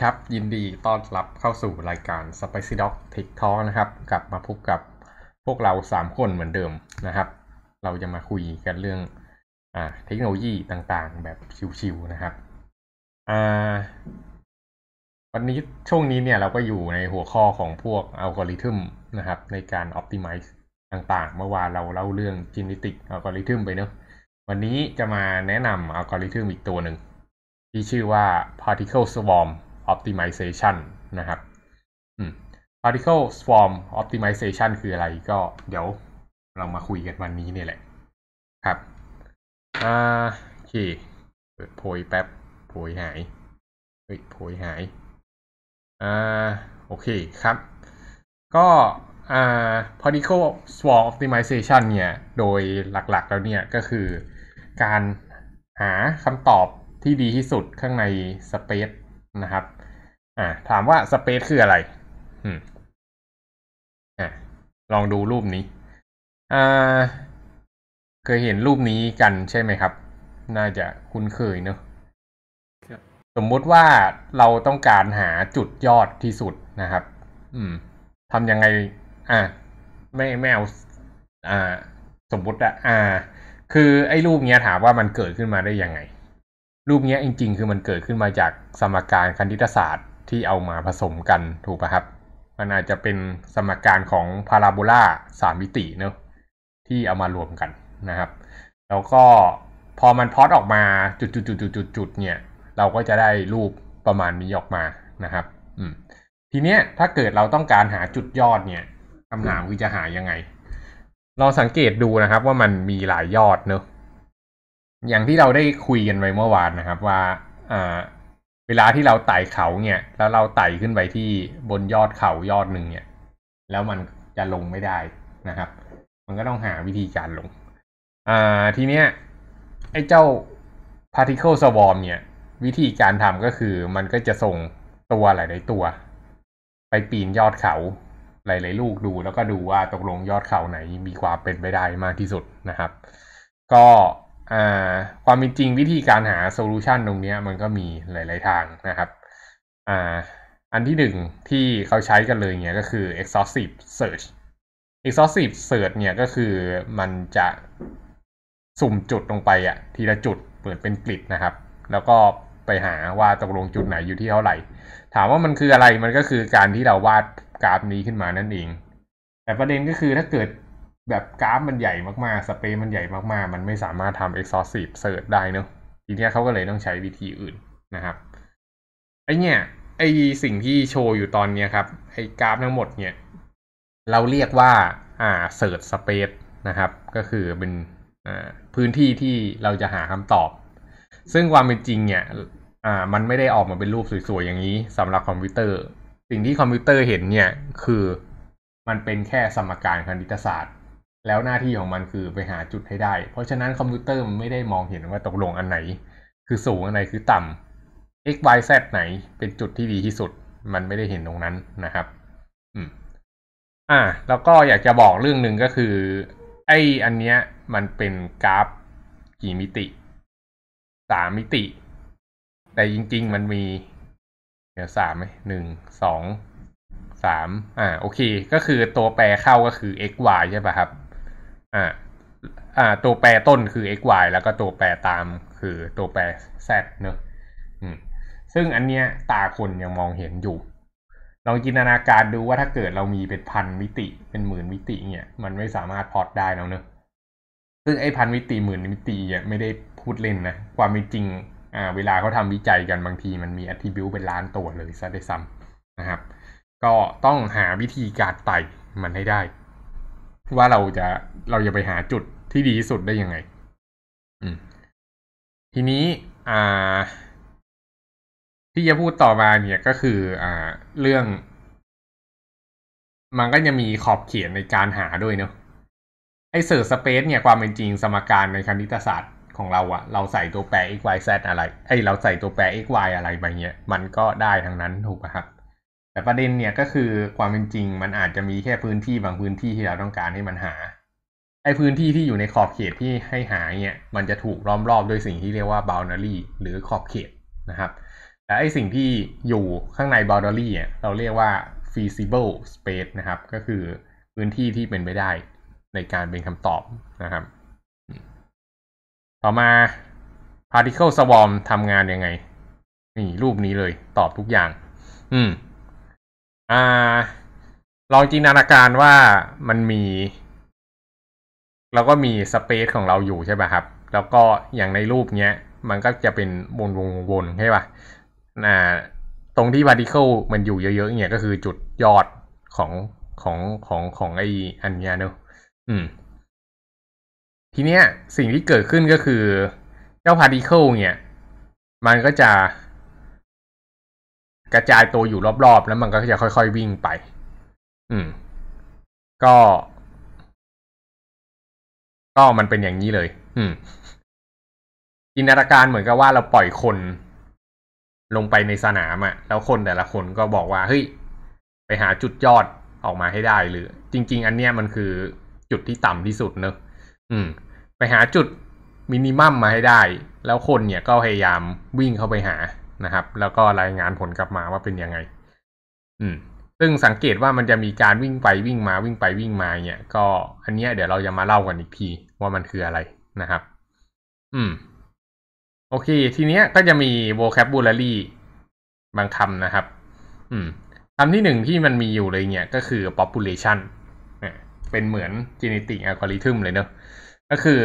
ครับยินดีต้อนรับเข้าสู่รายการ Spicy d o c t i k t o นะครับกลับมาพบกับพวกเรา3คนเหมือนเดิมนะครับเราจะมาคุยกันเรื่องอเทคโนโลยีต่างๆแบบชิวๆนะครับวันนี้ช่วงนี้เนี่ยเราก็อยู่ในหัวข้อของพวกอัลกอริทึมนะครับในการ Optimize ต่างๆ เมื่อวานเราเล่าเรื่องจิ n ติกอ Algorithm ไปเนอะวันนี้จะมาแนะนำอัลกอริทึมอีกตัวหนึ่ง ที่ชื่อว่า Particle Swarm optimization นะครับ particle swarm optimization คืออะไรก็เดี๋ยวเรามาคุยกันวันนี้เนี่ยแหละครับอ่าโอเค เปิดโพยแป๊บโพยหายเฮ้ยโพยหายอ่าโอเคครับ ก็อ่า particle swarm optimization เนี่ยโดยหลักๆแล้วเนี่ย ก็คือการหาคำตอบที่ดีที่สุดข้างใน space นะครับ่าถามว่าสเปซคืออะไร อืมอ่าลองดูรูปนี้อ่าเคยเห็นรูปนี้กันใช่ไหมครับ น่าจะคุ้นเคยเนอะสมมุติว่าเราต้องการหาจุดยอดที่สุดนะครับ อืมทำยังไง อ่าไม่ไม่เอาอ่า สมมติอะอ่าคือไอ้รูปเนี้ย ถามว่ามันเกิดขึ้นมาได้ยังไง รูปเนี้ยจริง ๆ คือมันเกิดขึ้นมาจากสมการคณิตศาสตร์ที่เอามาผสมกันถูกป่ะครับมันอาจจะเป็นสมการของพาราโบลาสามมิติเนอะที่เอามารวมกันนะครับแล้วก็พอมันพอตออกมาจุดๆๆๆๆเนี่ย เราก็จะได้รูปประมาณนี้ออกมานะครับอืมทีเนี้ย ถ้าเกิดเราต้องการหาจุดยอดเนี่ยคำถามคือจะหายังไง เราสังเกตดูนะครับว่ามันมีหลายยอดเนอะอย่างที่เราได้คุยกันไปเมื่อวานนะครับว่าอ่าเวลาที่เราไต่เขาเนี่ย แล้วเราไต่ขึ้นไปที่บนยอดเขายอดหนึ่งเนี่ย แล้วมันจะลงไม่ได้นะครับ มันก็ต้องหาวิธีการลง อ่า ทีเนี้ยไอ้เจ้า particle swarm เนี่ย วิธีการทำก็คือมันก็จะส่งตัวหลาย ๆตัว ไปปีนยอดเขาหลายๆลูกดู แล้วก็ดูว่าตกลงยอดเขาไหน มีความเป็นไปได้มากที่สุดนะครับ ก็ความเป็นจริงวิธีการหาโซลูชันตรงนี้มันก็มีหลาย ๆ ทางนะครับออันที่หนึ่งที่เขาใช้กันเลยเนี่ยก็คือ exhaustive search exhaustive search เนี่ยก็คือมันจะสุ่มจุดลงไปอะทีละจุดเปิดเป็นกริดนะครับ แล้วก็ไปหาว่าตกลงจุดไหนอยู่ที่เท่าไหร่ ถามว่ามันคืออะไรมันก็คือการที่เราวาดกราฟนี้ขึ้นมานั่นเอง แต่ประเด็นก็คือถ้าเกิดแบบกราฟมันใหญ่มากๆ สเปซมันใหญ่มากๆ มันไม่สามารถทำเอ็กซ a u s t i v ฟเซิร์ชได้เนาะทีนี้เขาก็เลยต้องใช้วิธีอื่นนะครับ ไอเนี่ย ไอสิ่งที่โชว์อยู่ตอนนี้ครับ ไอกราฟทั้งหมดเนี่ย เราเรียกว่าอ่าเซิร์ชสเป c นะครับก็คือเป็นอ่าพื้นที่ที่เราจะหาคำตอบ ซึ่งความเป็นจริงเนี่ยอ่ามันไม่ได้ออกมาเป็นรูปสวยๆอย่างนี้สำหรับคอมพิวเตอร์ สิ่งที่คอมพิวเตอร์เห็นเนี่ยคือมันเป็นแค่สมการคณิตศาสตร์แล้วหน้าที่ของมันคือไปหาจุดให้ได้ เพราะฉะนั้นคอมพิวเตอร์มันไม่ได้มองเห็นว่าตกลงอันไหน คือสูงอันไหน คือต่ำ x y z ไหนเป็นจุดที่ดีที่สุด มันไม่ได้เห็นตรงนั้นนะครับอืมอ่า แล้วก็อยากจะบอกเรื่องหนึ่งก็คือไออันเนี้ยมันเป็นกราฟ กี่มิติสามมิติแต่จริงๆ มันมีเดี๋ยวสามไหมหนึ่งสองสามอ่าโอเคก็คือตัวแปรเข้าก็คือ x y ใช่ป่ะครับอ่าอ่า ตัวแปรต้นคือ x y แล้วก็ตัวแปรตาม คือตัวแปร z เนอะอืม ซึ่งอันเนี้ยตาคนยังมองเห็นอยู่ลองจินตนาการดูว่าถ้าเกิดเรามีเป็นพันมิติ เป็นหมื่นมิติเนี่ยมันไม่สามารถพอตได้แล้วเนอะซึ่งไอ้พันมิติหมื่นมิติเนี่ยไม่ได้พูดเล่นนะ ความจริง อ่า เวลาเขาทำวิจัยกันบางทีมันมีอัติบิว t เป็นล้านตัวเลยซะได้ซ้ำนะครับ ก็ต้องหาวิธีการไต่ มันให้ได้ว่าเราจะเราจะไปหาจุดที่ดีที่สุดได้ยังไงทีนี้อ่า ที่จะพูดต่อมาเนี่ยก็คือ อ่า เรื่อง มันก็จะมีขอบเขียนในการหาด้วยเนาะไอเสิร์ชสเปซเนี่ยความเป็นจริงสมการในคณิตศาสตร์ ของเราอะเราใส่ตัวแปร x y z อะไรไอเราใส่ตัวแปร x y อะไรไปเนี่ย มันก็ได้ทั้งนั้น ถูกไหมครับแต่ประเด็นเนี่ยก็คือความเป็นจริง มันอาจจะมีแค่พื้นที่บางพื้นที่ที่เราต้องการให้มันหาไอพื้นที่ที่อยู่ในขอบเขตที่ให้หาเนี่ยมันจะถูกล้อมรอบด้วยสิ่งที่เรียกว่า boundary หรือขอบเขตนะครับ แต่ไอสิ่งที่อยู่ข้างใน boundary เนี่ยเราเรียกว่า feasible space นะครับ ก็คือพื้นที่ที่เป็นไปได้ในการเป็นคำตอบนะครับ ต่อมา particle swarm ทำงานยังไงนี่รูปนี้เลยตอบทุกอย่าง อืมอ่าลองจินตนาการว่ามันมี แล้วก็มีสเปซของเราอยู่ใช่ป่ะครับแล้วก็อย่างในรูปเนี้ยมันก็จะเป็นวนวงวนใช่ป่ะน่า ตรงที่าร์ติเคิลมันอยู่เยอะๆเนี่ยก็คือจุดยอดของของของของไออันเนี้ยเนอะอืม ทีเนี้ย สิ่งที่เกิดขึ้นก็คือเจ้าพาร์ติเคิลเนี่ย มันก็จะกระจายตัวอยู่รอบๆ แล้วมันก็จะค่อยๆ วิ่งไป อืม ก็ ก็มันเป็นอย่างนี้เลย อืมจินตนาการเหมือนกับว่าเราปล่อยคนลงไปในสนามอะ่ะแล้วคนแต่ละคนก็บอกว่าเฮ้ย ไปหาจุดยอดออกมาให้ได้ หรือ จริง ๆ อันเนี้ยมันคือจุดที่ต่ำที่สุดเนอะ อืม ไปหาจุดมินิมัมมาให้ได้ แล้วคนเนี่ยก็พยายามวิ่งเข้าไปหานะครับ แล้วก็รายงานผลกลับมาว่าเป็นยังไง อืม ซึ่งสังเกตว่ามันจะมีการวิ่งไปวิ่งมาวิ่งไปวิ่งมาเนี่ยก็อันนี้เดี๋ยวเราจะมาเล่ากันอีกทีว่ามันคืออะไรนะครับ อืม โอเค ทีเนี้ยก็จะมี vocabulary บางคำนะครับ อืมคำที่หนึ่งที่มันมีอยู่เลยเนี่ยก็คือ population เป็นเหมือน genetic algorithm เลยเนอะก็คือ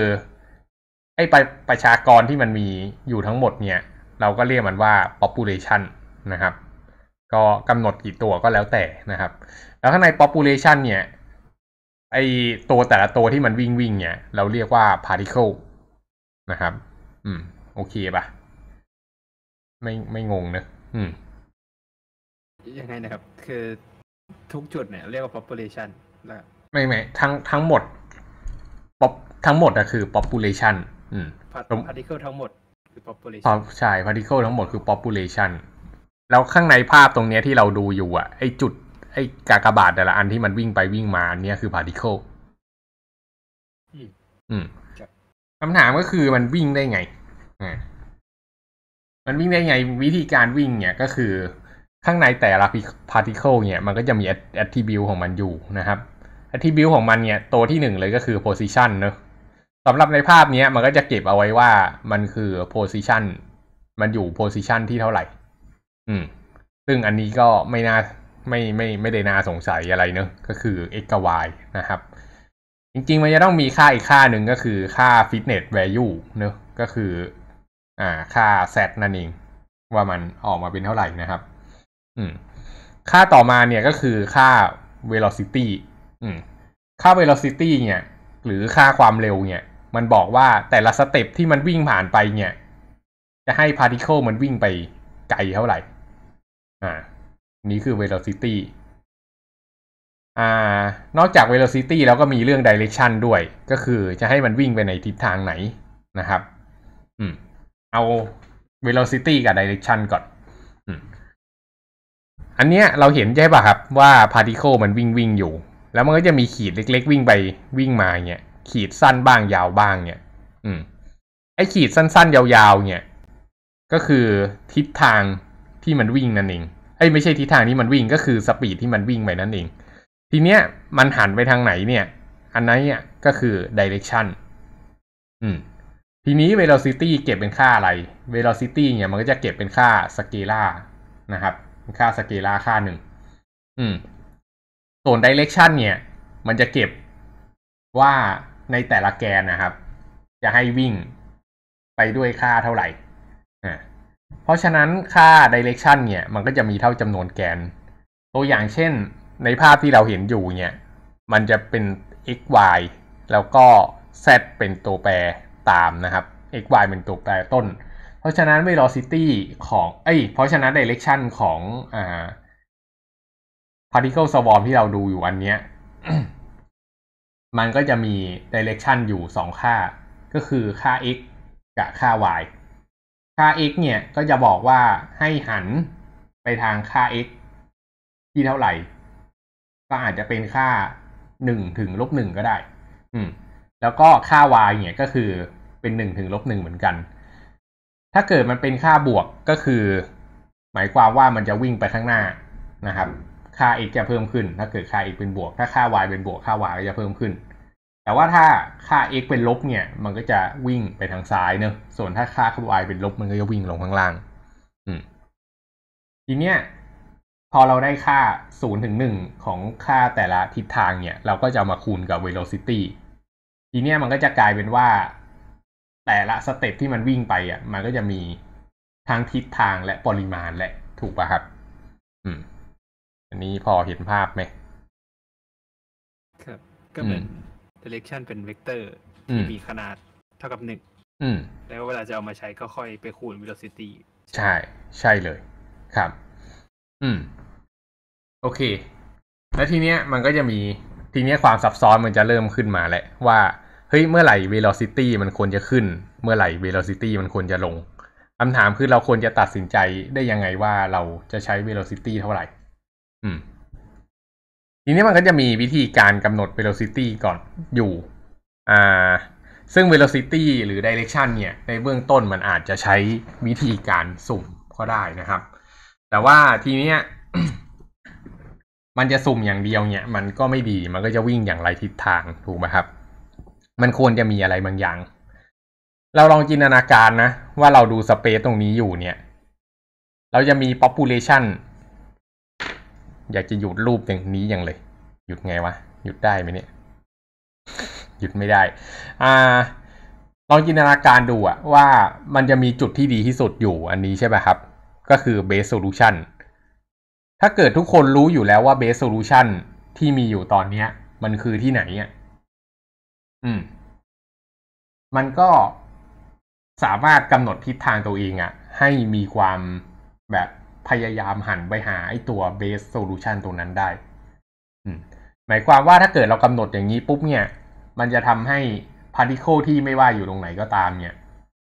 ไอ้ประชากรที่มันมีอยู่ทั้งหมดเนี่ยเราก็เรียกมันว่า population นะครับ ก็กำหนดกี่ตัวก็แล้วแต่นะครับ แล้วข้างใน population เนี่ย ไอตัวแต่ละตัวที่มันวิ่งวิ่งเนี่ย เราเรียกว่า particle นะครับ อืม โอเคปะไม่ไม่งงนะอืม ยังไงนะครับ คือทุกจุด เนี่ย เรียกว่า population แล้วไม่ไม่ ทั้งทั้งหมดปทั้งหมดอะคือ population อืม particle ทั้งหมดคือ population ใช่ particle ทั้งหมดคือ population แล้วข้างในภาพตรงเนี้ยที่เราดูอยู่ อ่ะไอจุดไอกากบาทแต่ละอันที่มันวิ่งไปวิ่งมาอันเนี้ยคือ particle อืมคำถามก็คือมันวิ่งได้ไงมันวิ่งได้ไง วิธีการวิ่งเนี่ยก็คือข้างในแต่ละ particle เนี่ยมันก็จะมี attribute ของมันอยู่นะครับ attribute ของมันเนี่ย ตัวที่หนึ่งเลยก็คือ position เนอะสำหรับในภาพนี้มันก็จะเก็บเอาไว้ว่ามันคือ position มันอยู่ position ที่เท่าไหร่ อืมซึ่งอันนี้ก็ไม่น่าไม่ไม่ไม่ได้น่าสงสัยอะไรเนอะก็คือ x กับ y นะครับ จริงๆมันจะต้องมีค่าอีกค่าหนึ่งก็คือค่า fitness value เนอะก็คือ อ่าค่า z นั่นเอง ว่ามันออกมาเป็นเท่าไหร่นะครับอืมค่าต่อมาเนี่ยก็คือค่า velocity อืมค่า velocity เนี่ย หรือค่าความเร็วเนี่ยมันบอกว่าแต่ละสเต็ปที่มันวิ่งผ่านไป เนี่ย จะให้พาร์ติเคิลมันวิ่งไปไกลเท่าไหร่ อ่า นี่คือ velocity อ่า นอกจาก velocity แล้วก็มีเรื่อง direction ด้วย ก็คือจะให้มันวิ่งไปในทิศทางไหนนะครับ อืม เอา velocity กับ direction ก่อน อืม อันเนี้ยเราเห็นใช่ป่ะครับว่าร์ติเคิลมันวิ่งวิ่งอยู่ แล้วมันก็จะมีขีดเล็กๆ วิ่งไปวิ่งมาเงี้ยขีดสั้นบ้างยาวบ้างเนี่ย อืม ไอขีดสั้น ๆยาว ๆ เนี่ย ก็คือทิศทางที่มันวิ่งนั่นเอง ไอ้ไม่ใช่ทิศทางที่มันวิ่งก็คือสปีดที่มันวิ่งไปนั่นเอง ทีเนี้ยมันหันไปทางไหนเนี่ย อันนั้นเนี่ยก็คือดิเรกชันอืม ทีนี้ velocity เก็บเป็นค่าอะไร velocity เนี่ยมันก็จะเก็บเป็นค่าสเกล่านะครับ ค่าสเกล่าค่าหนึ่ง อืม ส่วน direction เนี่ย มันจะเก็บว่าในแต่ละแกนนะครับ จะให้วิ่งไปด้วยค่าเท่าไหร่ เพราะฉะนั้นค่า direction เนี่ย มันก็จะมีเท่าจำนวนแกน ตัวอย่างเช่นในภาพที่เราเห็นอยู่เนี่ย มันจะเป็น x y แล้วก็ z เป็นตัวแปรตามนะครับ x y เป็นตัวแปรต้น เพราะฉะนั้น velocity ของ เอ้ย เพราะฉะนั้น direction ของอ่า particle swarm ที่เราดูอยู่อันเนี้ยมันก็จะมี direction อยู่สองค่า ก็คือค่า x กับค่า y ค่า x เนี่ยก็จะบอกว่าให้หันไปทางค่า x ที่เท่าไหร่ ก็อาจจะเป็นค่าหนึ่งถึงลบหนึ่งก็ได้ อืมแล้วก็ค่า y เนี่ยก็คือเป็นหนึ่งถึงลบหนึ่งเหมือนกัน ถ้าเกิดมันเป็นค่าบวกก็คือ หมายความว่ามันจะวิ่งไปข้างหน้านะครับค่า x จะเพิ่มขึ้น ถ้าเกิดค่า x เป็นบวก ถ้าค่า y เป็นบวก ค่า y ก็จะเพิ่มขึ้น แต่ว่าถ้าค่า x เป็นลบเนี่ย มันก็จะวิ่งไปทางซ้ายเนอะส่วนถ้าค่าค่ y เป็นลบ มันก็จะวิ่งลงข้างล่าง อืม ทีเนี้ย พอเราได้ค่า0ูนถึงหของค่าแต่ละทิศทางเนี่ย เราก็จะามาคูณกับ velocity ทีเนี้ยมันก็จะกลายเป็นว่า แต่ละสเต็ปที่มันวิ่งไปอ่ะ มันก็จะมี ทั้งทิศทางและปริมาณแหละถูกป่ะครับ อืมันนี้พอเห็นภาพไหม ครับ ก็เหมือน direction เป็นเวกเตอร์ที่มีขนาดเท่ากับหนึ่งแล้วเวลาจะเอามาใช้ก็ค่อยไปคูณ velocity ใช่ ใช่เลย ครับ อืมโอเค แล้วทีเนี้ยมันก็จะมีทีเนี้ยความซับซ้อนมันจะเริ่มขึ้นมาแหละว่า เฮ้ย เมื่อไหร่ velocity มันควรจะขึ้นเมื่อไหร่ velocity มันควรจะลงคำถามคือเราควรจะตัดสินใจได้ยังไงว่าเราจะใช้ velocity เท่าไหร่ทีนี้มันก็จะมีวิธีการกำหนด velocity ก่อนอยู่ อ่า ซึ่ง velocity หรือ direction เนี่ย ในเบื้องต้นมันอาจจะใช้วิธีการสุ่มก็ได้นะครับ แต่ว่าทีเนี้ย มันจะสุ่มอย่างเดียวเนี่ยมันก็ไม่ดี มันก็จะวิ่งอย่างไรทิศทางถูกไหมครับ มันควรจะมีอะไรบางอย่าง เราลองจินตนาการนะ ว่าเราดูสเปซตรงนี้อยู่เนี่ย เราจะมี population อยากจะหยุดรูปอย่างนี้อย่างเลย หยุดไงวะ หยุดได้ไหมเนี่ย หยุดไม่ได้อ่าลองจินตนาการดูอะว่ามันจะมีจุดที่ดีที่สุดอยู่ อันนี้ใช่ไหมครับ ก็คือเบสโซลูชันถ้าเกิดทุกคนรู้อยู่แล้วว่าเบสโซลูชันที่มีอยู่ตอนเนี้ย มันคือที่ไหนอ่ะอืม มันก็สามารถกำหนดทิศทางตัวเองอะให้มีความแบบพยายามหันไปหาไอ้ตัว base solution ตรงนั้นได้ หมายความว่าถ้าเกิดเรากำหนดอย่างนี้ปุ๊บเนี่ย มันจะทำให้ particle ที่ไม่ว่าอยู่ตรงไหนก็ตามเนี่ย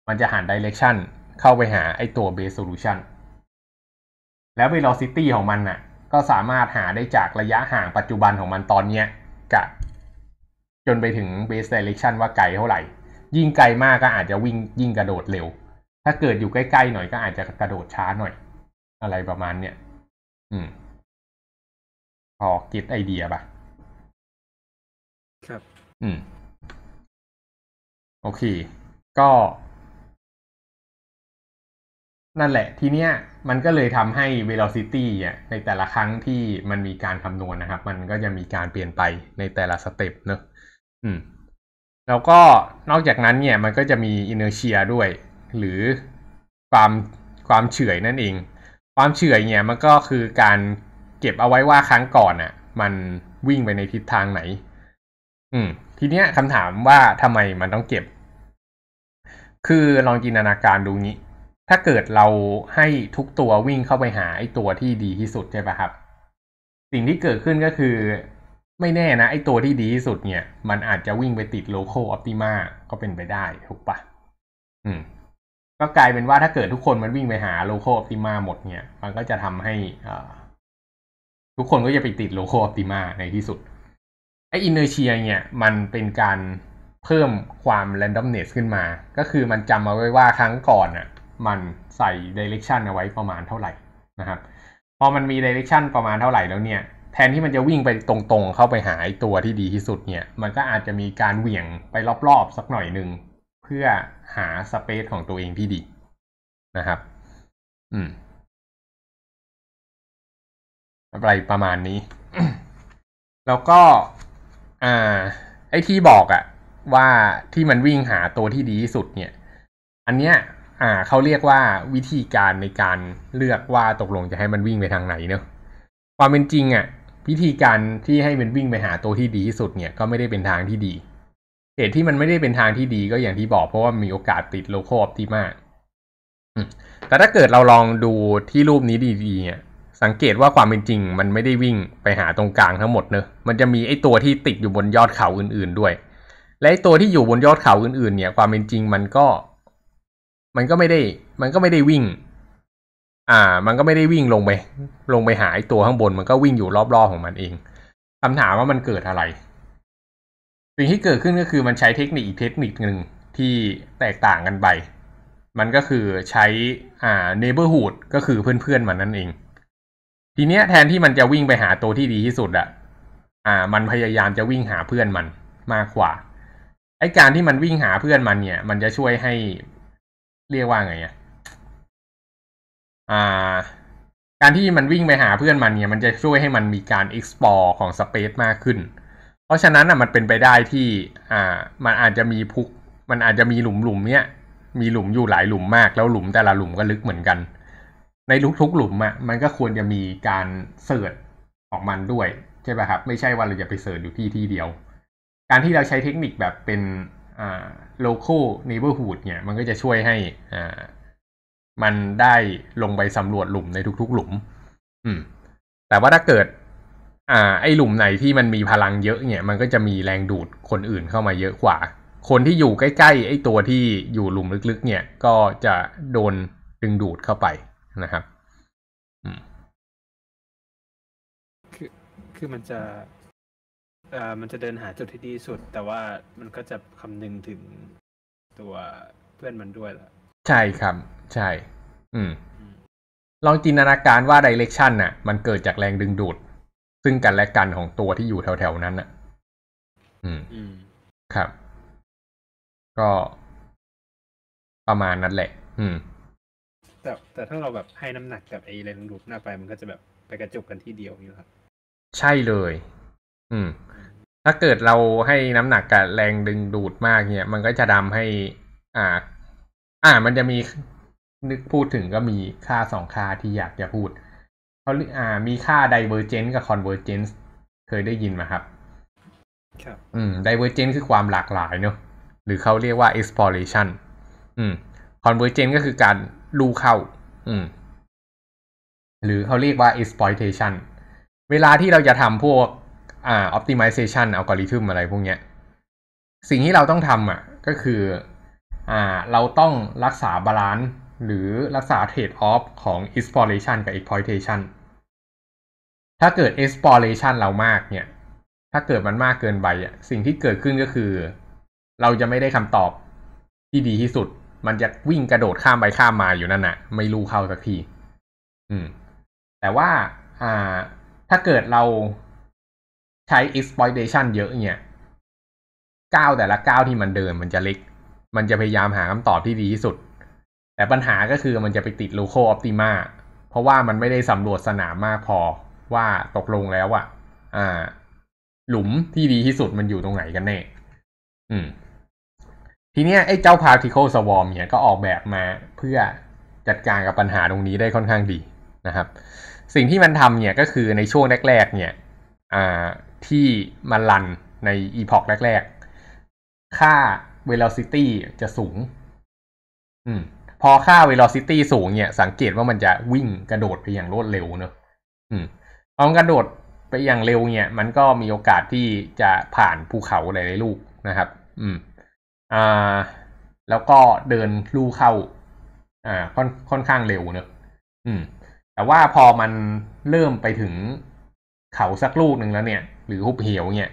มันจะหัน direction เข้าไปหาไอ้ตัว base solution แล้ว velocity ของมันน่ะ ก็สามารถหาได้จากระยะห่างปัจจุบันของมันตอนเนี้ย กับ จนไปถึง base direction ว่าไกลเท่าไหร่ ยิ่งไกลมากก็อาจจะวิ่งยิ่งกระโดดเร็ว ถ้าเกิดอยู่ใกล้ๆ หน่อยก็อาจจะกระโดดช้าหน่อยอะไรประมาณเนี่ยอืมพอเก็ตไอเดียป่ะ ครับ อืม โอเค ก็ นั่นแหละ ทีเนี้ย มันก็เลยทำให้ velocity อ่ะในแต่ละครั้งที่มันมีการคำนวณนะครับ มันก็จะมีการเปลี่ยนไปในแต่ละสเต็ปเนอะอืม แล้วก็นอกจากนั้นเนี่ย มันก็จะมี inertia ด้วย หรือความความเฉื่อยนั่นเองความเฉื่อยเนี่ยมันก็คือการเก็บเอาไว้ว่าครั้งก่อนอะ่ะ มันวิ่งไปในทิศทางไหน อืม ทีเนี้ยคำถามว่าทำไมมันต้องเก็บ คือลองจินตนาการดูนี้ ถ้าเกิดเราให้ทุกตัววิ่งเข้าไปหาไอ้ตัวที่ดีที่สุดใช่ปะครับ สิ่งที่เกิดขึ้นก็คือ ไม่แน่นะไอ้ตัวที่ดีที่สุดเนี่ย มันอาจจะวิ่งไปติดโลโคออปติมา ก็เป็นไปได้ถูกปะอืมก็กลายเป็นว่าถ้าเกิดทุกคนมันวิ่งไปหาโลโ้ออปติมาหมดเนี่ย มันก็จะทำให้ทุกคนก็จะไปติดโลโ้ออปติมาในที่สุดไออินเนอร์เชียเนี่ยมันเป็นการเพิ่มความแรนดอมเนสขึ้นมา ก็คือมันจำเอาไว้ว่าครั้งก่อนอ่ะมันใส่ดิเรกชันเอาไว้ประมาณเท่าไหร่นะครับพอมันมีดิเรกชันประมาณเท่าไหร่แล้วเนี่ย แทนที่มันจะวิ่งไปตรงๆเข้าไปหาตัวที่ดีที่สุดเนี่ย มันก็อาจจะมีการเหวี่ยงไปรอบ ๆ สักหน่อยหนึ่งเพื่อหาสเปซของตัวเองที่ดีนะครับ อืมอะไรประมาณนี้ แล้วก็อ่า ไอ้ที่บอกอะว่าที่มันวิ่งหาตัวที่ดีที่สุด เนี่ย อันเนี้ยอ่าเขาเรียกว่าวิธีการในการเลือกว่าตกลงจะให้มันวิ่งไปทางไหนเนาะความเป็นจริงอะวิธีการที่ให้มันวิ่งไปหาตัวที่ดีที่สุดเนี่ย ก็ไม่ได้เป็นทางที่ดีเหตุที่มันไม่ได้เป็นทางที่ดีก็อย่างที่บอก เพราะว่ามีโอกาสติดโลโก้ออปติมาแต่ถ้าเกิดเราลองดูที่รูปนี้ดีๆเนี่ยสังเกตว่าความเป็นจริง มันไม่ได้วิ่งไปหาตรงกลางทั้งหมดเนอะมันจะมีไอ้ตัวที่ติดอยู่บนยอดเขาอื่นๆ ด้วย และไอ้ตัวที่อยู่บนยอดเขาอื่นๆ เนี่ย ความเป็นจริงมันก็ มันก็ไม่ได้ มันก็ไม่ได้วิ่ง อ่า มันก็ไม่ได้วิ่งลงไปลงไปหาไอ้ตัวข้างบนมันก็วิ่งอยู่รอบๆของมันเอง คำถามว่ามันเกิดอะไรสิ่งที่เกิดขึ้นก็คือมันใช้เทคนิคอีกเทคนิคหนึ่งที่แตกต่างกันไป มันก็คือใช้อ่า neighborhood ก็คือเพื่อนๆมันนั่นเอง ทีเนี้ยแทนที่มันจะวิ่งไปหาตัวที่ดีที่สุดอะอ่า มันพยายามจะวิ่งหาเพื่อนมันมากกว่าไอการที่มันวิ่งหาเพื่อนมันเนี่ย มันจะช่วยให้เรียกว่าไงอะอ่าการที่มันวิ่งไปหาเพื่อนมันเนี่ยมันจะช่วยให้มันมีการ explore ของ space มากขึ้นเพราะฉะนั้นอ่ะมันเป็นไปได้ที่ อ่ามันอาจจะมีพุก มันอาจจะมีหลุมหลุมเนี้ยมีหลุมอยู่หลายหลุมมากแล้วหลุมแต่ละหลุมก็ลึกเหมือนกัน ในทุก ๆหลุมอ่ะมันก็ควรจะมีการเสิร์ชของมันด้วยใช่ป่ะครับ ไม่ใช่ว่าเราจะไปเสิร์ชอยู่ที่ที่เดียวการที่เราใช้เทคนิคแบบเป็นอ่า local neighborhood เนี่ย มันก็จะช่วยให้อ่ามันได้ลงไป สำรวจหลุมในทุก ๆ หลุม อืม แต่ว่าถ้าเกิดอ่า ไอหลุมไหนที่มันมีพลังเยอะเนี่ยมันก็จะมีแรงดูดคนอื่นเข้ามาเยอะกว่าคนที่อยู่ใกล้ๆไอตัวที่อยู่หลุมลึกๆเนี่ย ก็จะโดนดึงดูดเข้าไปนะครับคือคือมันจะอ่ามันจะเดินหาจุดที่ดีสุด แต่ว่ามันก็จะคำนึงถึงตัวเพื่อนมันด้วยล่ะใช่ครับใช่ อืม ลองจินตนาการว่าดิเรกชันน่ะมันเกิดจากแรงดึงดูดซึ่งกันและกันของตัวที่อยู่แถวๆ นั้นอ่ะอืม ครับ ก็ประมาณนั้นแหละ อืม แต่ แต่ถ้าเราแบบให้น้ำหนักกับไอ้เรงดูดหน้าไป มันก็จะแบบไปกระจุกกันที่เดียวนี่ครับ ใช่เลย อืม ถ้าเกิดเราให้น้ำหนักกับแรงดึงดูดมาก เนี่ย มันก็จะดำให้ อ่า อ่า มันจะมีนึกพูดถึงก็มีค่าสองค่าที่อยากจะพูดเขาอ่ามีค่า divergence กับ convergence เคยได้ยินไหมครับครับอืม divergence คือความหลากหลายเนอะหรือเขาเรียกว่า exploration อืม convergence ก็คือการลูเข้า อืมหรือเขาเรียกว่า exploitation เวลาที่เราจะทำพวกอ่า optimization algorithm อะไรพวกเนี้ย สิ่งที่เราต้องทำอ่ะ ก็คือ อ่า เราต้องรักษาบาลานซ์หรือรักษา trade off ของ exploration กับ exploitation ถ้าเกิด exploration เรามากเนี่ย ถ้าเกิดมันมากเกินไปอ่ะสิ่งที่เกิดขึ้นก็คือ เราจะไม่ได้คำตอบที่ดีที่สุด มันจะวิ่งกระโดดข้ามไปข้ามมาอยู่นั่นน่ะ ไม่รู้เข้าสักทีอืมแต่ว่าอ่าถ้าเกิดเราใช้ exploitation เยอะเนี่ยก้าวแต่ละก้าวที่มันเดินมันจะเล็ก มันจะพยายามหาคำตอบที่ดีที่สุดแต่ปัญหาก็คือมันจะไปติด local optima เพราะว่ามันไม่ได้สำรวจสนามมากพอว่าตกลงแล้วอะอ่า หลุมที่ดีที่สุดมันอยู่ตรงไหนกันแน่ อืม ทีเนี้ยไอ้เจ้า particle swarm เนี่ยก็ออกแบบมาเพื่อจัดการกับปัญหาตรงนี้ได้ค่อนข้างดีนะครับ สิ่งที่มันทำเนี่ยก็คือในช่วงแรก ๆ เนี่ย อ่า ที่มันรันใน epoch แรก ๆ ค่า velocity จะสูง อืมพอค่า velocity สูงเนี่ยสังเกตว่ามันจะวิ่งกระโดดไปอย่างรวดเร็วเนอะอืม พอมกระโดดไปอย่างเร็วเนี่ยมันก็มีโอกาสที่จะผ่านภูเขาหลายๆลูกนะครับ อืม อ่า แล้วก็เดินลู่เข้า อ่า ค่อน ค่อนข้างเร็วเนอะอืม แต่ว่าพอมันเริ่มไปถึงเขาสักลูกหนึ่งแล้วเนี่ย หรือหุบเหวเนี่ย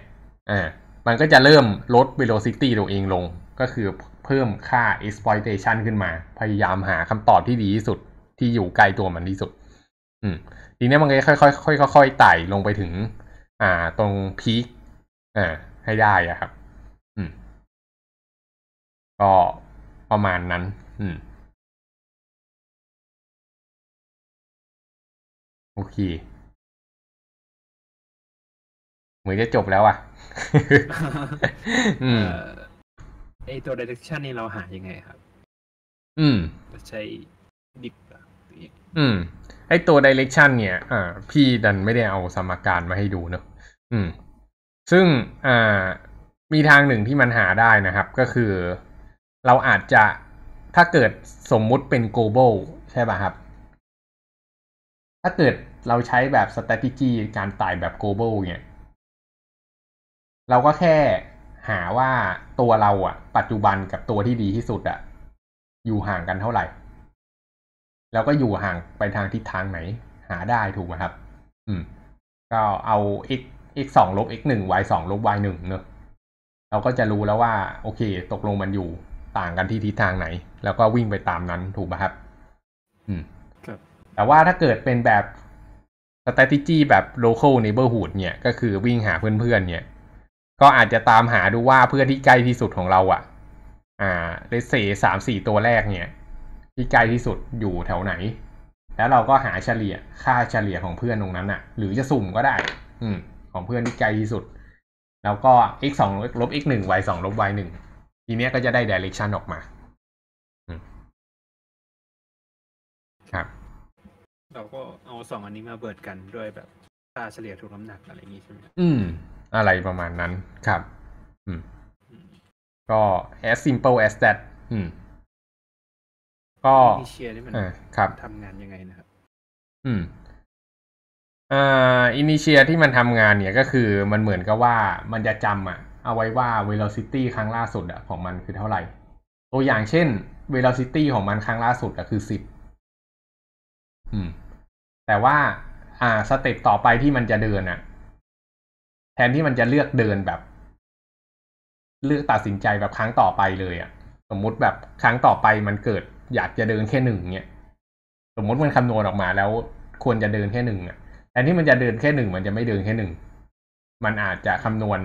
อ่า มันก็จะเริ่มลด velocity ตัวเองลง ก็คือเพิ่มค่า exploitation ขึ้นมา พยายามหาคำตอบที่ดีที่สุดที่อยู่ไกลตัวมันที่สุด อืมทีนี้มันก็ค่อยๆ ค่อยๆ ไต่ลงไปถึง อ่า ตรงพีค อ่า ให้ได้อะครับ อืม ก็ประมาณนั้น อืม โอเค เหมือนจะจบแล้วอ่ะ อืมไอตัว direction นี่เราหายังไงครับ อืมใช้ดิบอืม ไอตัว direction เนี่ย อ่า พี่ดันไม่ได้เอาสมการมาให้ดูเนอะอืม ซึ่ง อ่า มีทางหนึ่งที่มันหาได้นะครับ ก็คือ เราอาจจะ ถ้าเกิดสมมุติเป็น global ใช่ป่ะครับ ถ้าเกิดเราใช้แบบ strategy การตายแบบ global เนี่ย เราก็แค่หาว่าตัวเราอะปัจจุบันกับตัวที่ดีที่สุดอะอยู่ห่างกันเท่าไหร่ แล้วก็อยู่ห่างไปทางทิศทางไหน หาได้ถูกไหมครับอืม ก็เอา x x สองลบ x หนึ่ง y สองลบ y หนึ่งเนอะเราก็จะรู้แล้วว่า โอเค ตกลงมันอยู่ต่างกันที่ทิศทางไหน แล้วก็วิ่งไปตามนั้นถูกไหมครับอืมแต่ว่าถ้าเกิดเป็นแบบ strategy แบบ local neighborhood เนี่ย ก็คือวิ่งหาเพื่อนๆเนี่ยก็อาจจะตามหาดูว่าเพื่อนที่ใกล้ที่สุดของเราอะ่ะ อ่าเลสเซสามสี่ตัวแรก เนี่ย ที่ใกล้ที่สุดอยู่แถวไหน แล้วเราก็หาเฉลี่ยค่าเฉลี่ยของเพื่อนตรงนั้นอะ่ะ หรือจะสุ่มก็ได้ อืม ของเพื่อนที่ใกล้ที่สุด แล้วก็ x สองลบ x หนึ่ง y สองลบ y หนึ่งทีเนี้ยก็จะได้ direction ออกมาครับ เราก็เอาสองอันนี้มาเบิดกันด้วยแบบค่าเฉลี่ยถูกน้ำหนักอะไรอย่างงี้ใช่ไหมอืมอะไรประมาณนั้นครับก็ as simple as that ก็เชียร์นี่มันครับทำงานยังไงนะครับ อืมอ่าอินิเชียที่มันทำงานเนี่ยก็คือ มันเหมือนกับว่ามันจะจำอะเอาไว้ว่า velocity ครั้งล่าสุดอะของมันคือเท่าไหร่ ตัวอย่างเช่น velocity ของมันครั้งล่าสุดอะคือสิบอืม แต่ว่าอ่าสเต็ปต่อไปที่มันจะเดินอะแทนที่มันจะเลือกเดินแบบ เลือกตัดสินใจแบบครั้งต่อไปเลยอะสมมุติแบบครั้งต่อไปมันเกิด อยากจะเดินแค่หนึ่งเนี่ยสมมติมันคำนวณออกมา แล้วควรจะเดินแค่หนึ่งอ่ะแทนที่มันจะเดินแค่หนึ่งมันจะไม่เดินแค่หนึ่งมันอาจจะคำนวณ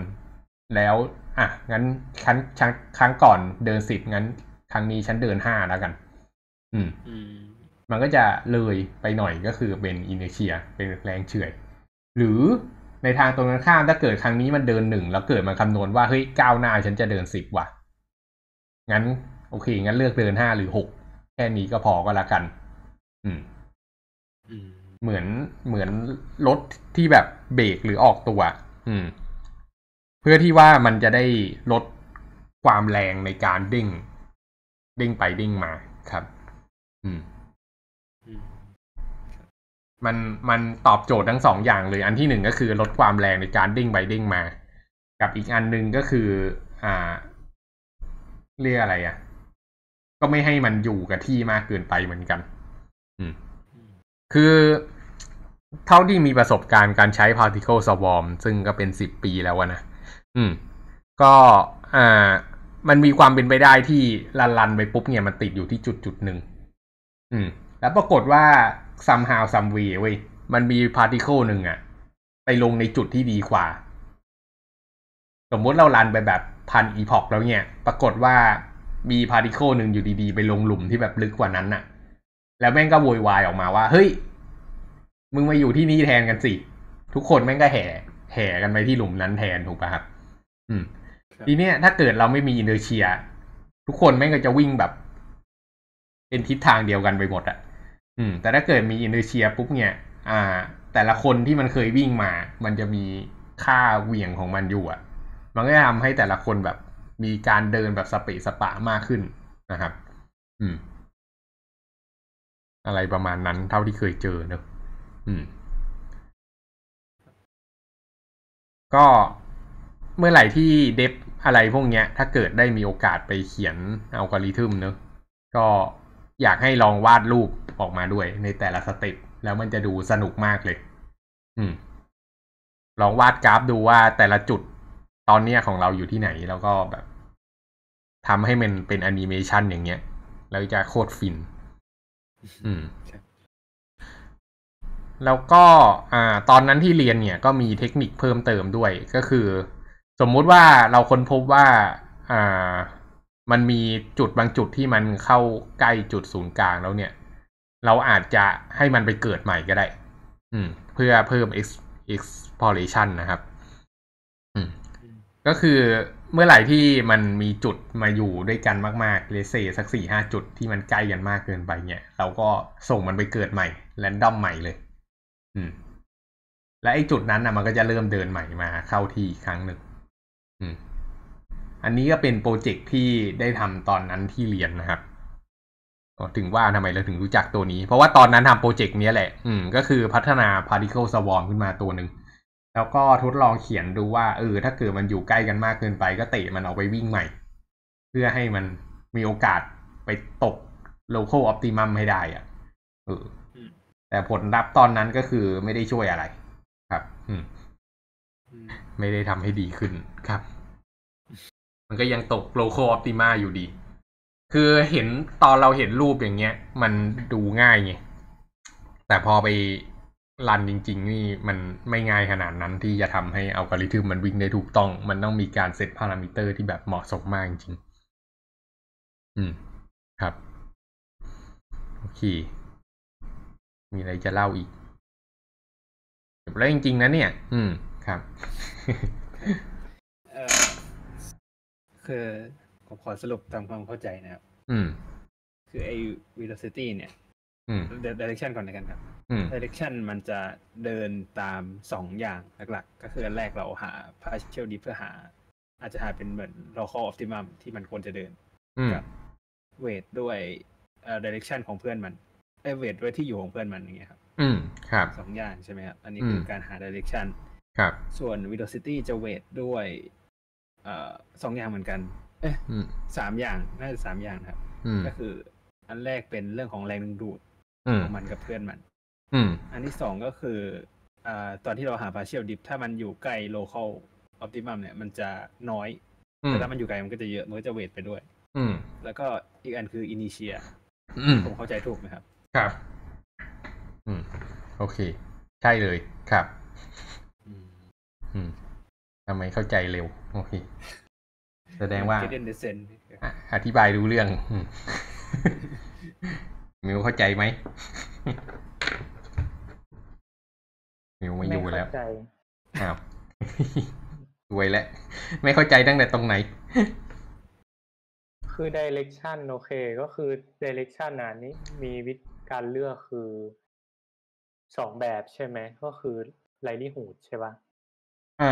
แล้ว อ่ะงั้นครั้งครั้งครั้งก่อนเดินสิบงั้น ครั้งนี้ฉันเดินห้าแล้วกัน อืมมันก็จะเลยไปหน่อยก็คือเป็นอินเนเชีย เป็นแรงเฉื่อยหรือในทางตรงกันข้าม ถ้าเกิดครั้งนี้มันเดินหนึ่ง แล้วเกิดมาคำนวณว่า เฮ้ยก้าวหน้าฉันจะเดินสิบว่ะ งั้น โอเค งั้นเลือกเดินห้าหรือหกแค่นี้ก็พอก็แล้วกันอืมเหมือนเหมือนรถที่แบบเบรกหรือออกตัวอืม เพื่อที่ว่ามันจะได้ลดความแรงในการดิ้งดิ้งไปดิ้งมาครับ อืมมันมันตอบโจทย์ทั้งสองอย่างเลย อันที่หนึ่งก็คือลดความแรงในการดิ้งไปดิ้งมา กับอีกอันหนึ่งก็คือ อ่าเรียกอะไรอะ่ะ ก็ไม่ให้มันอยู่กับที่มากเกินไปเหมือนกัน อืมคือเท่าที่มีประสบการณ์การใช้ particle swarm ซึ่งก็เป็นสิบปีแล้วนะอืม ก็อ่า มันมีความเป็นไปได้ที่ลันลันไปปุ๊บเนี่ย มันติดอยู่ที่จุดจุดหนึ่งอืม แล้วปรากฏว่าซัมฮาวซัมวีเว้ย มันมีพาร์ติเคิลหนึ่งอะไปลงในจุดที่ดีกว่าสมมติเรารันไปแบบพันอีพ็อกแล้วเนี่ย ปรากฏว่ามีพาร์ติเคิลหนึ่งอยู่ดีๆ ไปลงหลุมที่แบบลึกกว่านั้นอะแล้วแม่งก็โวยวายออกมาว่า เฮ้ย มึงมาอยู่ที่นี่แทนกันสิ ทุกคนแม่งก็แห่แห่กันไปที่หลุมนั้นแทนถูกป่ะครับ อืมทีเนี้ยถ้าเกิดเราไม่มีอินเตอร์เชีย ทุกคนแม่งก็จะวิ่งแบบเป็นทิศทางเดียวกันไปหมดอะอืมแต่ถ้าเกิดมีอินเดอร์เชียปุ๊บเนี่ยอ่า แต่ละคนที่มันเคยวิ่งมา มันจะมีค่าเหวี่ยงของมันอยู่ อ่ะ มันก็จะทำให้แต่ละคนแบบมีการเดินแบบสเปสปะมากขึ้นนะครับ อืม อะไรประมาณนั้นเท่าที่เคยเจอเนอะอืม ก็เมื่อไหร่ที่เดฟอะไรพวกเนี้ย ถ้าเกิดได้มีโอกาสไปเขียนอัลกอริทึมเนอะก็อยากให้ลองวาดรูปออกมาด้วยในแต่ละสเต็ปแล้วมันจะดูสนุกมากเลย อืม ลองวาดกราฟดูว่าแต่ละจุดตอนเนี้ยของเราอยู่ที่ไหน แล้วก็แบบทำให้มันเป็นแอนิเมชันอย่างเงี้ย แล้วจะโคตรฟินอืม แล้วก็อ่า ตอนนั้นที่เรียนเนี่ย ก็มีเทคนิคเพิ่มเติมด้วย ก็คือ สมมุติว่าเราค้นพบว่า อ่ามันมีจุดบางจุดที่มันเข้าใกล้จุดศูนย์กลางแล้วเนี่ย เราอาจจะให้มันไปเกิดใหม่ก็ได้ อืมเพื่อเพิ่ม exploration นะครับอืมก็คือเมื่อไหร่ที่มันมีจุดมาอยู่ด้วยกันมากๆ เลเซสักสี่ ห้าจุดที่มันใกล้กันมากเกินไป เนี่ย เราก็ส่งมันไปเกิดใหม่แรนดอมใหม่เลย อืม และไอ้จุดนั้นนะมันก็จะเริ่มเดินใหม่มาเข้าที่อีกครั้งหนึ่งอันนี้ก็เป็นโปรเจกต์ที่ได้ทำตอนนั้นที่เรียนนะครับ ถึงว่าทำไมเราถึงรู้จักตัวนี้ เพราะว่าตอนนั้นทำโปรเจกต์นี้แหละ อืมก็คือพัฒนา particle swarm ขึ้นมาตัวหนึ่ง แล้วก็ทดลองเขียนดูว่า เออ ถ้าเกิดมันอยู่ใกล้กันมากเกินไป ก็เตะมันออกไปวิ่งใหม่ เพื่อให้มันมีโอกาสไปตก local optimum ให้ได้อะเออ แต่ผลลัพธ์ตอนนั้นก็คือไม่ได้ช่วยอะไร ครับ อืม ไม่ได้ทำให้ดีขึ้น ครับมันก็ยังตกโลโคออปติมาอยู่ดี คือ เห็นตอนเราเห็นรูปอย่างเงี้ย มันดูง่ายไง แต่พอไปรันจริง ๆ นี่มันไม่ง่ายขนาดนั้นที่จะทำให้อัลกอริทึมมันวิ่งได้ถูกต้อง มันต้องมีการเซตพารามิเตอร์ที่แบบเหมาะสมมากจริงอืม ครับ โอเค มีอะไรจะเล่าอีกแล้วจริงๆนะเนี่ย อืม ครับคือผมขอสรุปตามความเข้าใจนะครับ อืมคือไอ้ velocity เนี่ยอืม direction ก่อนเลยกันครับ direction มันจะเดินตามสองอย่างหลักๆก็คืออันแรกเราหา partial dip เพื่อหาอาจจะหาเป็นเหมือน local optimum ที่มันควรจะเดินกับเวทด้วยเ direction ของเพื่อนมันไอเวทด้วยที่อยู่ของเพื่อนมันอย่างเงี้ยครับ อืมครับสองอย่างใช่ไหมครับ อันนี้คือการหา direction ครับ ส่วน velocity จะเวทด้วยออสองอย่างเหมือนกัน เอ๊ะสามอย่าง น่าจะสามอย่างครับก็คือ อันแรกเป็นเรื่องของแรงดึงดูดของมันกับเพื่อนมัน อืม อันที่สองก็คืออตอนที่เราหาพาเชียลดิฟถ้ามันอยู่ใกล้โลเคอลออปติมัมเนี่ย มันจะน้อย แต่ถ้ามันอยู่ไกลมันก็จะเยอะ มันก็จะเวทไปด้วย อืมแล้วก็อีกอันคืออินิเชียผมเข้าใจถูกไหมครับ ครับ อืมโอเค ใช่เลยครับ อืมทำไมเข้าใจเร็วโอเค แสดงว่า อธิบายรู้เรื่องมิวเข้าใจไหมมิวมาอยู่แล้วอ้าวรวยแล้ว ไม่เข้าใจตั้งแต่ตรงไหน คือ direction โอเคก็คือ direction นานนี้มีวิธีการเลือกคือ สองแบบใช่ไหมก็คือไรนี่หูดใช่ป่ะอ่า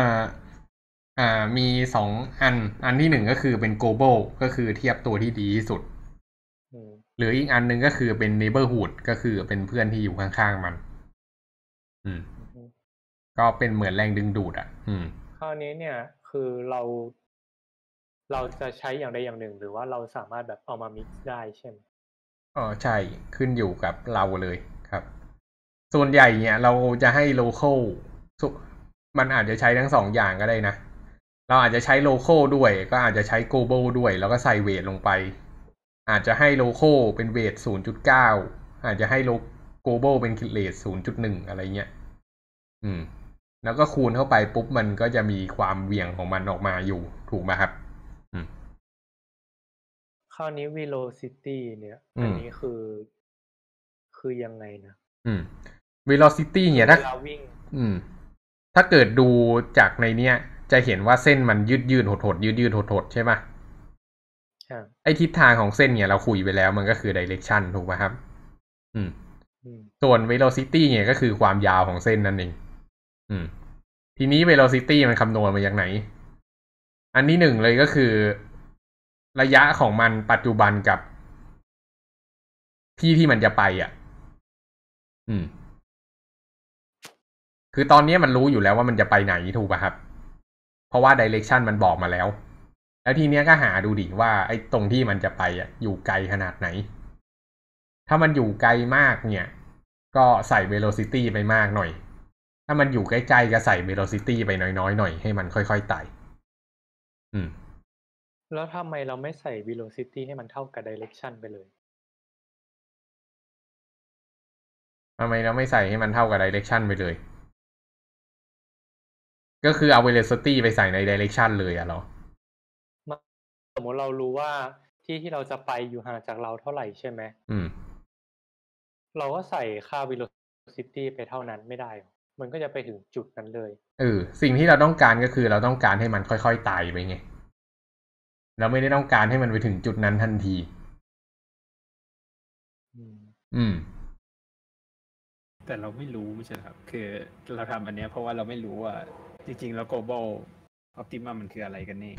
อ่ามีสองอัน อันที่หนึ่งก็คือเป็น global ก็คือเทียบตัวที่ดีที่สุดหรืออีกอันหนึ่งก็คือเป็น neighborhood ก็คือเป็นเพื่อนที่อยู่ข้างๆมัน อืม ก็เป็นเหมือนแรงดึงดูดอ่ะ อืมคราวนี้เนี่ย คือเรา เราจะใช้อย่างใดอย่างหนึ่งหรือว่าเราสามารถแบบเอามา mix ได้ใช่ไหมอ๋อใช่ขึ้นอยู่กับเราเลยครับ ส่วนใหญ่เนี่ย เราจะให้ local มันอาจจะใช้ทั้งสองอย่างก็ได้นะเราอาจจะใช้โลโก้ด้วยก็อาจจะใช้ global ด้วย แล้วก็ใส่เวทลงไป อาจจะให้โลโก้เป็นเวท0.9 อาจจะให้โลโกลบเป็นเลท0.1อะไรเงี้ยอืม แล้วก็คูณเข้าไปปุ๊บมันก็จะมีความเวี่ยงของมันออกมาอยู่ถูกไหมครับ อืมคราวนี้ velocity เนี่ยอันนี้คือ คือยังไงนะอืม velocity เนี่ยถ้าวิ่งอืม ถ้าเกิดดูจากในเนี้ยจะเห็นว่าเส้นมันยืดยืดหดหดยืดยืดหดหดใช่ไหมใช่ไอทิศทางของเส้นเนี่ย เราคุยไปแล้ว มันก็คือดิเรกชันถูกไหมครับ อืมส่วน v ล l ซิตี้เนี่ย ก็คือความยาวของเส้นนั่นเองอืมทีนี้ v ล l ซิตี้มันคำนวณมา่างไหน อันนี้หนึ่งเลยก็คือระยะของมันปัจจุบันกับที่ที่มันจะไปอ่ะ อืม คือตอนนี้มันรู้อยู่แล้วว่ามันจะไปไหนถูกป่ะครับเพราะว่าดิเรกชันมันบอกมาแล้ว แล้วทีเนี้ยก็หาดูดิ ว่า ไอ้ตรงที่มันจะไปอ่ะอยู่ไกลขนาดไหน ถ้ามันอยู่ไกลมากเนี่ย ก็ใส่ velocity ไปมากหน่อย ถ้ามันอยู่ใกล้ๆก็ใส่ velocity ไปน้อย ๆ หน่อยให้มันค่อยๆไต่อืม แล้วทำไมเราไม่ใส่ velocity ให้มันเท่ากับ direction ไปเลย ทำไมเราไม่ใส่ให้มันเท่ากับ direction ไปเลยก็คือเอา velocity ไปใส่ใน direction เลยอะเหรอสมมติเรารู้ว่าที่ที่เราจะไปอยู่ห่างจากเราเท่าไหร่ใช่ไหมอืม เราก็ใส่ค่า velocity ไปเท่านั้นไม่ได้ มันก็จะไปถึงจุดนั้นเลยเออสิ่งที่เราต้องการก็คือเราต้องการให้มันค่อยๆตายไปไงเราไม่ได้ต้องการให้มันไปถึงจุดนั้นทันทีอืมแต่เราไม่รู้ไม่ใช่ครับคือ เราทำอันเนี้ยเพราะว่าเราไม่รู้ว่าจริงๆ แล้ว global optimum มันคืออะไรกันแน่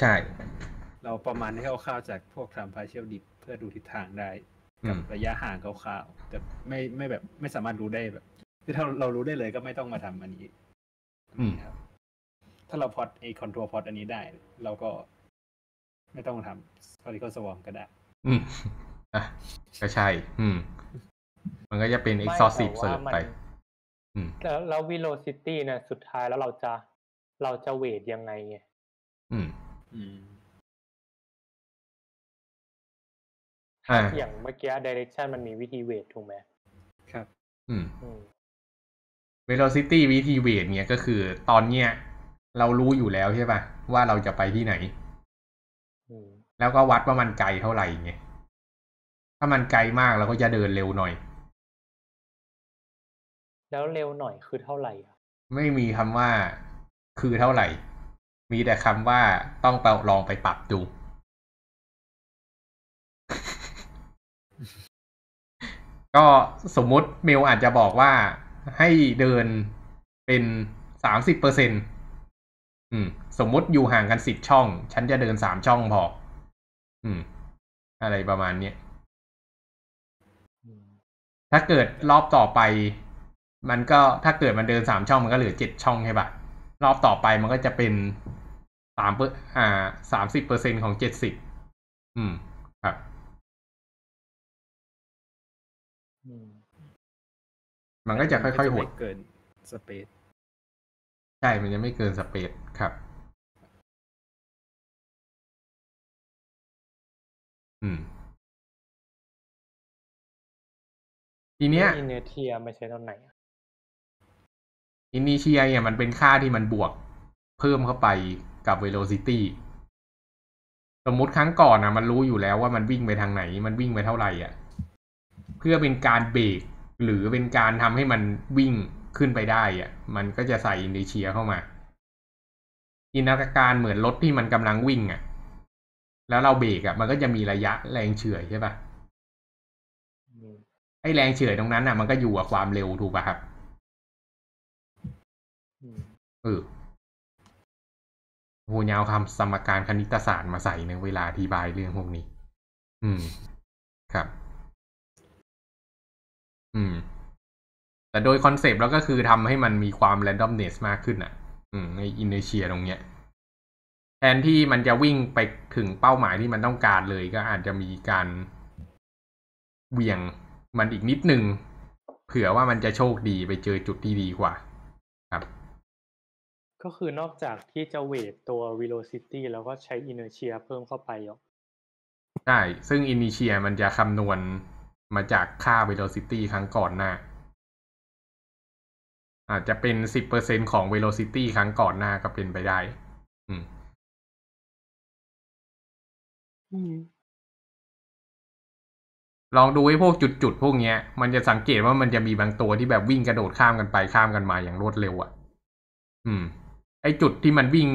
ใช่ เราประมาณให้เข้าวๆจากพวกทำ partial dip เพื่อดูทิศทางได้ กับระยะห่างคร่าวๆแต่ไม่ไม่แบบ ไม่สามารถรู้ได้แบบ ถ้าเรารู้ได้เลยก็ไม่ต้องมาทำอันนี้ครับถ้าเราพอดไอคอนทัวร์พอดอันนี้ได้ เราก็ ไม่ต้องทำพอลิคอสวอมก็ได้ อืมอ่ะก็ใช่ อืม มันก็จะเป็นอีกซอส t i v e s e a r ไปแล้วเราวิโลซิตี้เนี่ย สุดท้าย แล้วเราจะ เราจะเวทยังไงเนี่ยอย่างเมื่อกี้เดเรคชันมันมีวิธีเวท ถูกไหมครับเวโลซิตี้วิธีเวทเนี่ยก็คือตอนเนี้ย เรารู้อยู่แล้วใช่ป่ะ ว่าเราจะไปที่ไหน แล้วก็วัดว่ามันไกลเท่าไหร่ไง ถ้ามันไกลมาก เราก็จะเดินเร็วหน่อยแล้วเร็วหน่อยคือเท่าไหร่ไม่มีคำว่าคือเท่าไหร่ มีแต่คำว่าต้องไปลองไปปรับดู ก็สมมติเมลอาจจะบอกว่าให้เดินเป็นสามสิบเปอร์เซ็นต์สมมติอยู่ห่างกันสิบช่อง ฉันจะเดินสามช่องพอ อืม อะไรประมาณ เนี้ยถ้าเกิดรอบต่อไปมันก็ถ้าเกิดมันเดินสามช่องมันก็เหลือเจ็ดช่องใช่ปะรอบต่อไปมันก็จะเป็นสามเปอร์อ่าสามสิบเปอร์เซ็นของเจ็ดสิบอืมครับมันก็จะค่อยๆ หดเกินสเปซใช่มันจะไม่เกินสเปซครับ อืม ทีเนี้ยอินเนเทียไม่ใช่ตอนไหนอินิเชียเนี่ยมันเป็นค่าที่มันบวกเพิ่มเข้าไปกับ velocity สมมติครั้งก่อนนะมันรู้อยู่แล้วว่ามันวิ่งไปทางไหน มันวิ่งไปเท่าไหร่อ่ะเพื่อเป็นการเบรกหรือเป็นการทำให้มันวิ่งขึ้นไปได้ อ่ะ มันก็จะใส่อินิเชียเข้ามาอินนัการเหมือนรถที่มันกำลังวิ่งอ่ะ แล้วเราเบรกอ่ะมันก็จะมีระยะแรงเฉื่อยใช่ปะ่ะไอแรงเฉื่อยตรงนั้นอ่ะมันก็อยู่กับความเร็วถูกป่ะครับเออกเยาวคำสมการคณิตศาสตร์มาใส่ในเวลาอธิบายเรื่องพวกนี้ อืมครับ อืม แต่โดยคอนเซปต์แล้วก็คือทำให้มันมีความแรนดอมเนสมากขึ้นอ่ะ อืมในอินเนเชียตรงเนี้ย แทนที่มันจะวิ่งไปถึงเป้าหมายที่มันต้องการเลยก็อาจจะมีการเวี่ยงมันอีกนิดหนึ่ง เผื่อว่ามันจะโชคดีไปเจอจุดที่ดีกว่า ครับก็คือนอกจากที่จะเวทตัว velocity แล้วก็ใช้ inertia เพิ่มเข้าไปอกใช่ซึ่ง inertia มันจะคำนวณมาจากค่า velocity ครั้งก่อนหน้า อาจจะเป็นสิบเปอร์เซ็นของ velocity ครั้งก่อนหน้าก็เป็นไปได้อืมลองดูไอ้พวกจุดๆ พวกเนี้ยมันจะสังเกตว่ามันจะมีบางตัวที่แบบวิ่งกระโดดข้ามกันไปข้ามกันมาอย่างรวดเร็วอะ่ะอืมไอจุดที่มันวิ่ง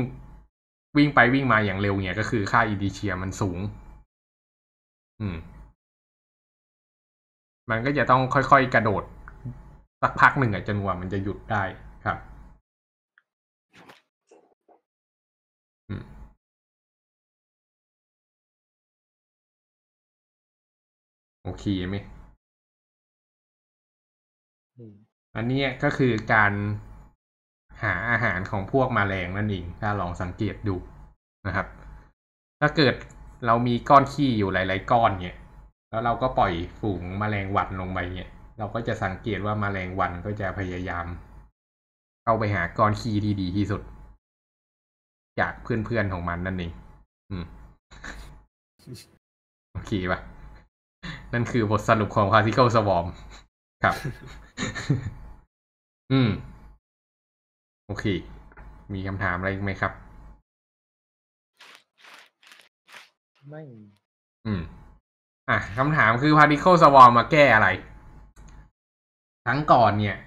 วิ่งไปวิ่งมาอย่างเร็วเนี่ยก็คือค่า อีดีเชียมันสูง อืม มันก็จะต้องค่อยๆกระโดด สักพักหนึ่งอะจนกว่ามันจะหยุดได้ครับโอเคไหมอันนี้ก็คือการหาอาหารของพวกมแมลงนั่นเอง ถ้าลองสังเกตดูนะครับ ถ้าเกิดเรามีก้อนขี้อยู่หลาย ๆ ก้อนเนี่ย แล้วเราก็ปล่อยฝูงมแมลงวันลงไปเนี่ย เราก็จะสังเกตว่ามาแมลงวันก็จะพยายาม เข้าไปหาก้อนขี้ที่ดีที่สุด จากเพื่อน ๆ ของมันนั่นเอง อืมโอเคปะนั่นคือบทสรุปของาร์ติเคิลสวอม ครับ อืมโอเค มีคำถามอะไรไหมครับไม่ อืม อ่ะคำถามคือ particle swarm มาแก้อะไรครั้งก่อนเนี่ย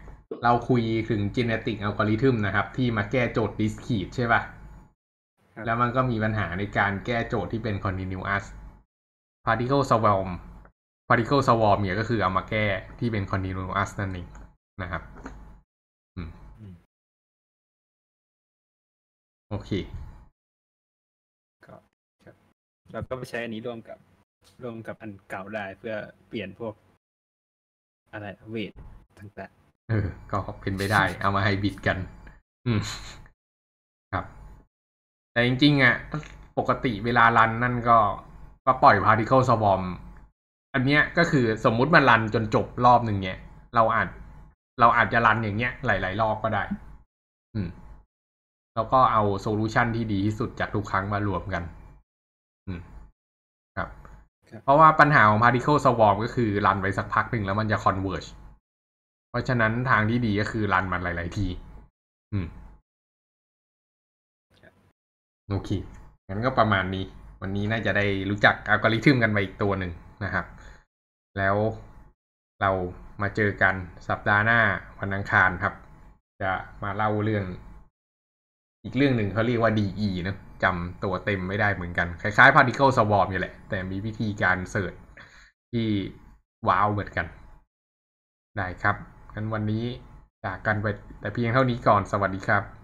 เราคุยถึง genetic algorithm นะครับ ที่มาแก้โจทย์ discrete ใช่ปะ่ะแล้วมันก็มีปัญหาในการแก้โจทย์ที่เป็น continuous particle swarm particle swarm เนี่ยก็คือเอามาแก้ที่เป็น continuous นั่นเองนะครับโอเคก็เราก็ไปใช้อันนี้ร่วมกับร่วมกับอันเก่าได้เพื่อเปลี่ยนพวก อะไรเวทต่างๆเออก็เป็นไปได้ เอามาให้บิดกัน อืมครับ แต่จริงๆอ่ะปกติเวลารันนั่นก็ ก็ปล่อยพาร์ติเคิลสวอม อันเนี้ยก็คือสมมุติมันรันจนจบรอบหนึ่งเนี้ยเราอาจเราอาจจะรันอย่างเงี้ยหลาย ๆ รอบก็ได้ อืมแล้วก็เอาโซลูชันที่ดีที่สุดจากทุกครั้งมารวมกัน อืม ครับ เพราะว่าปัญหาของ particle swarm ก็คือ รันไปสักพักหนึ่งแล้วมันจะ converge เพราะฉะนั้นทางที่ดีก็คือรันมันหลาย ๆ ที อืมโอเค งั้นก็ประมาณนี้ วันนี้น่าจะได้รู้จักอัลกอริทึมกันไปอีกตัวหนึ่งนะครับ แล้วเรามาเจอกันสัปดาห์หน้าวันอังคารครับ จะมาเล่าเรื่องอีกเรื่องหนึ่งเขาเรียกว่า DE นะจำตัวเต็มไม่ได้เหมือนกันคล้ายๆ Particle Swarm นี่แหละ แต่มีวิธีการเสิร์ชที่ว้าวเหมือนกัน ได้ครับงั้นวันนี้จากกันไปแต่เพียงเท่านี้ก่อนสวัสดีครับ